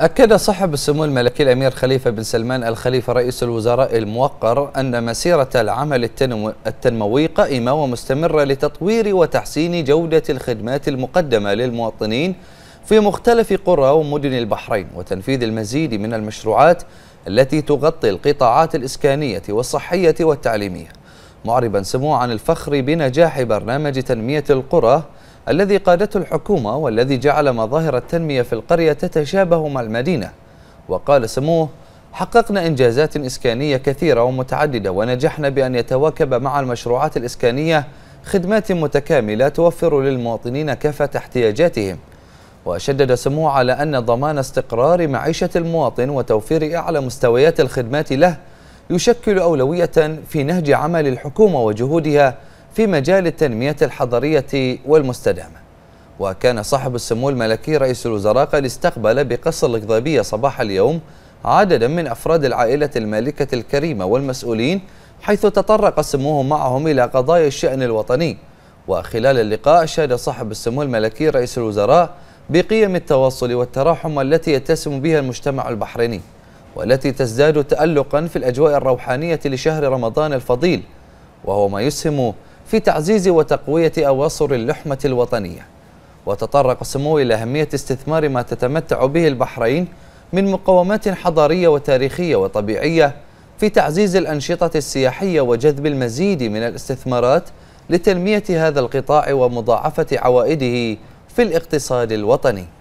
أكد صاحب السمو الملكي الأمير خليفة بن سلمان الخليفة رئيس الوزراء الموقر أن مسيرة العمل التنمو التنموي قائمة ومستمرة لتطوير وتحسين جودة الخدمات المقدمة للمواطنين في مختلف قرى ومدن البحرين وتنفيذ المزيد من المشروعات التي تغطي القطاعات الإسكانية والصحية والتعليمية معربا سمو عن الفخر بنجاح برنامج تنمية القرى الذي قادته الحكومة والذي جعل مظاهر التنمية في القرية تتشابه مع المدينة وقال سموه حققنا إنجازات إسكانية كثيرة ومتعددة ونجحنا بأن يتواكب مع المشروعات الإسكانية خدمات متكاملة توفر للمواطنين كافة احتياجاتهم وشدد سموه على أن ضمان استقرار معيشة المواطن وتوفير أعلى مستويات الخدمات له يشكل أولوية في نهج عمل الحكومة وجهودها في مجال التنمية الحضرية والمستدامة وكان صاحب السمو الملكي رئيس الوزراء قد استقبل بقصر القضيبية صباح اليوم عددا من أفراد العائلة المالكة الكريمة والمسؤولين حيث تطرق سموه معهم إلى قضايا الشأن الوطني وخلال اللقاء شاد صاحب السمو الملكي رئيس الوزراء بقيم التواصل والتراحم التي يتسم بها المجتمع البحريني والتي تزداد تألقا في الأجواء الروحانية لشهر رمضان الفضيل وهو ما يسهم في تعزيز وتقوية أواصر اللحمة الوطنية وتطرق سمو إلى أهمية استثمار ما تتمتع به البحرين من مقومات حضارية وتاريخية وطبيعية في تعزيز الأنشطة السياحية وجذب المزيد من الاستثمارات لتنمية هذا القطاع ومضاعفة عوائده في الاقتصاد الوطني